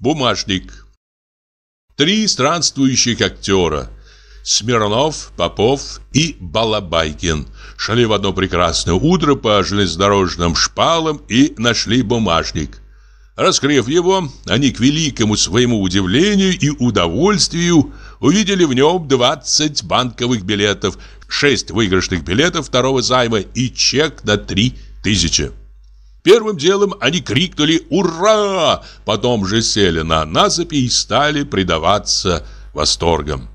Бумажник. Три странствующих актера. Смирнов, Попов и Балабайкин шли в одно прекрасное утро по железнодорожным шпалам и нашли бумажник. Раскрыв его, они к великому своему удивлению и удовольствию увидели в нем 20 банковых билетов, 6 выигрышных билетов второго займа и чек на 3000. Первым делом они крикнули «Ура!», потом же сели на насыпи и стали предаваться восторгам.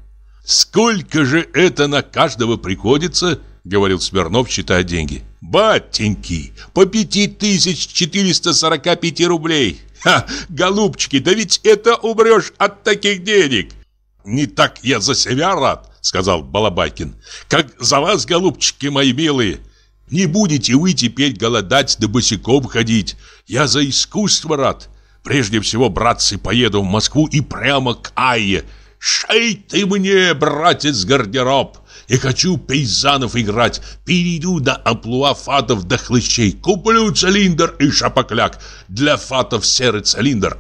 «Сколько же это на каждого приходится?» — говорил Смирнов, считая деньги. «Батеньки, по пяти тысяч четыреста пяти рублей! Ха, голубчики, да ведь это умрешь от таких денег!» «Не так я за себя рад!» — сказал Балабакин, «Как за вас, голубчики мои милые!» Не будете вы теперь голодать да босиком ходить. Я за искусство рад. Прежде всего, братцы, поеду в Москву и прямо к Айе. Шей ты мне, братец, гардероб. Я хочу пейзанов играть. Перейду до амплуа фатов до хлыщей. Куплю цилиндр и шапокляк. Для фатов серый цилиндр.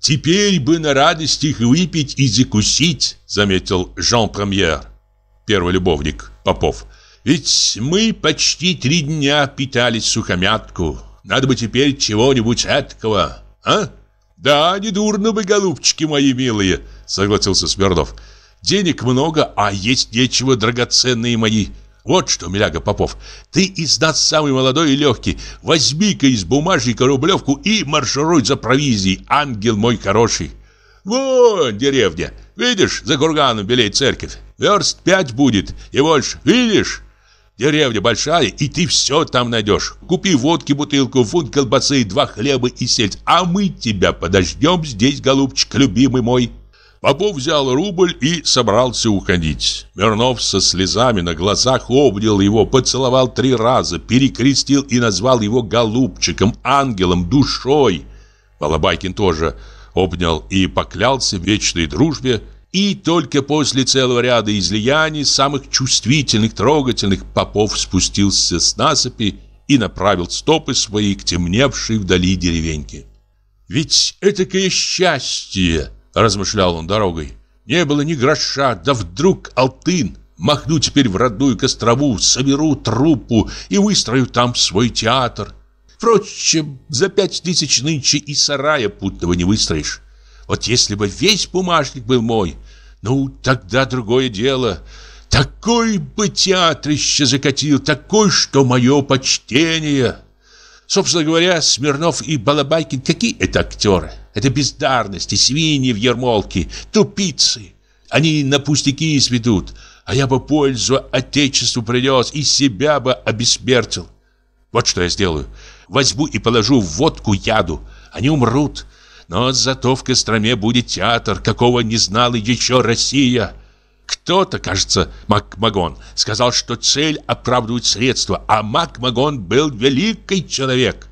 Теперь бы на радость их выпить и закусить, заметил Жан-Премьер, первый любовник Попов. Ведь мы почти три дня питались сухомятку. Надо бы теперь чего-нибудь эткого, а? Да, недурно бы, голубчики мои милые, согласился Смирнов. Денег много, а есть нечего, драгоценные мои. Вот что, Миляга Попов, ты из нас самый молодой и легкий. Возьми-ка из бумажника рублевку и маршируй за провизией, ангел мой хороший. Вон деревня. Видишь, за курганом белей церковь. Верст пять будет и больше. Видишь? Деревня большая, и ты все там найдешь. Купи водки бутылку, фунт колбасы, два хлеба и сельдь. А мы тебя подождем здесь, голубчик, любимый мой». Попов взял рубль и собрался уходить. Мирнов со слезами на глазах обнял его, поцеловал три раза, перекрестил и назвал его голубчиком, ангелом, душой. Балабайкин тоже обнял и поклялся в вечной дружбе, и только после целого ряда излияний самых чувствительных, трогательных попов спустился с насыпи и направил стопы свои к темневшей вдали деревеньке. «Ведь этакое счастье!» – размышлял он дорогой. «Не было ни гроша, да вдруг алтын!» Махну теперь в родную кострову, соберу труппу и выстрою там свой театр. Впрочем, за пять тысяч нынче и сарая путного не выстроишь. Вот если бы весь бумажник был мой, ну, тогда другое дело. Такой бы театр еще закатил, такой, что мое почтение. Собственно говоря, Смирнов и Балабайкин, какие это актеры? Это бездарности, свиньи в ермолке, тупицы. Они на пустяки сведут, а я бы пользу отечеству принес и себя бы обессмертил. Вот что я сделаю. Возьму и положу в водку яду. Они умрут но зато в Костроме будет театр, какого не знала еще Россия. Кто-то, кажется, Макмагон, сказал, что цель оправдывает средства, а Макмагон был великий человек.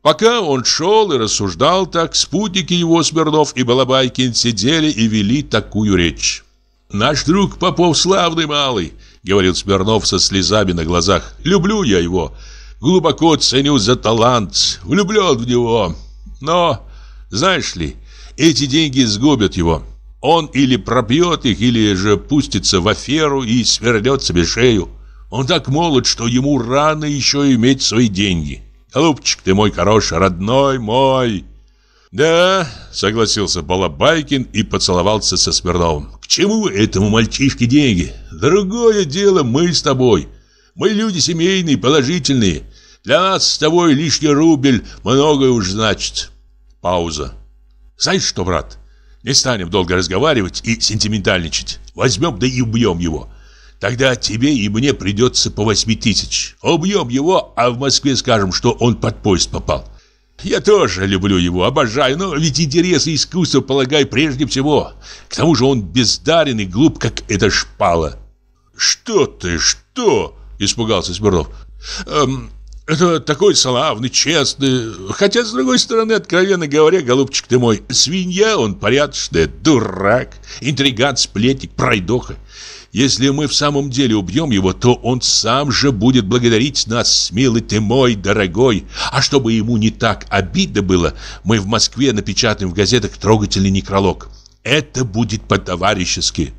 Пока он шел и рассуждал так, спутники его Смирнов и Балабайкин сидели и вели такую речь. «Наш друг Попов славный малый», — говорил Смирнов со слезами на глазах. «Люблю я его, глубоко ценю за талант, влюблен в него. Но знаешь ли, эти деньги сгубят его. Он или пробьет их, или же пустится в аферу и свернет себе шею. Он так молод, что ему рано еще иметь свои деньги. Голубчик ты мой хороший, родной мой. Да, согласился Балабайкин и поцеловался со Смирновым. К чему этому мальчишке деньги? Другое дело мы с тобой. Мы люди семейные, положительные. Для нас с тобой лишний рубль многое уж значит. Пауза. «Знаешь что, брат, не станем долго разговаривать и сентиментальничать. Возьмем да и убьем его. Тогда тебе и мне придется по восьми тысяч. Убьем его, а в Москве скажем, что он под поезд попал. Я тоже люблю его, обожаю, но ведь интересы искусства полагаю прежде всего. К тому же он бездарен и глуп, как эта шпала». «Что ты, что?» – испугался Смирнов. Эм, это такой славный, честный. Хотя, с другой стороны, откровенно говоря, голубчик ты мой, свинья он порядочный, дурак, интриган, сплетник, пройдоха. Если мы в самом деле убьем его, то он сам же будет благодарить нас, смелый ты мой, дорогой. А чтобы ему не так обидно было, мы в Москве напечатаем в газетах трогательный некролог. Это будет по-товарищески.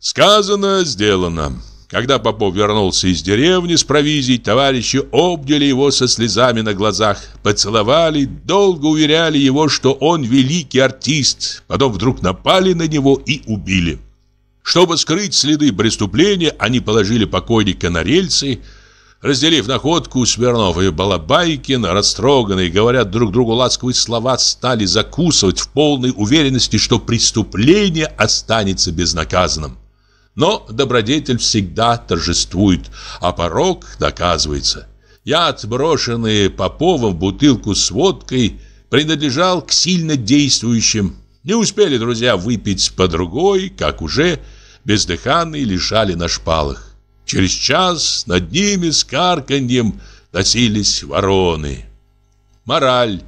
Сказано, сделано. Когда Попов вернулся из деревни с провизией, товарищи обняли его со слезами на глазах, поцеловали, долго уверяли его, что он великий артист, потом вдруг напали на него и убили. Чтобы скрыть следы преступления, они положили покойника на рельсы. Разделив находку, Смирнов и Балабайкин, растроганные, говорят друг другу ласковые слова, стали закусывать в полной уверенности, что преступление останется безнаказанным. Но добродетель всегда торжествует, а порог доказывается. Я, отброшенный Поповым бутылку с водкой, принадлежал к сильно действующим. Не успели друзья выпить по другой, как уже бездыханные лежали на шпалах. Через час над ними с карканьем носились вороны. Мораль.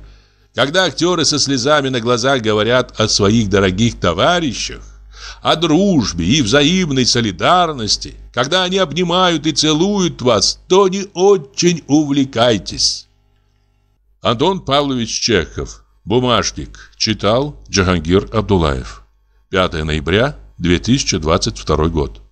Когда актеры со слезами на глазах говорят о своих дорогих товарищах, о дружбе и взаимной солидарности, когда они обнимают и целуют вас, то не очень увлекайтесь. Антон Павлович Чехов. Бумажник. Читал Джахангир Абдулаев. 5 ноября 2022 год.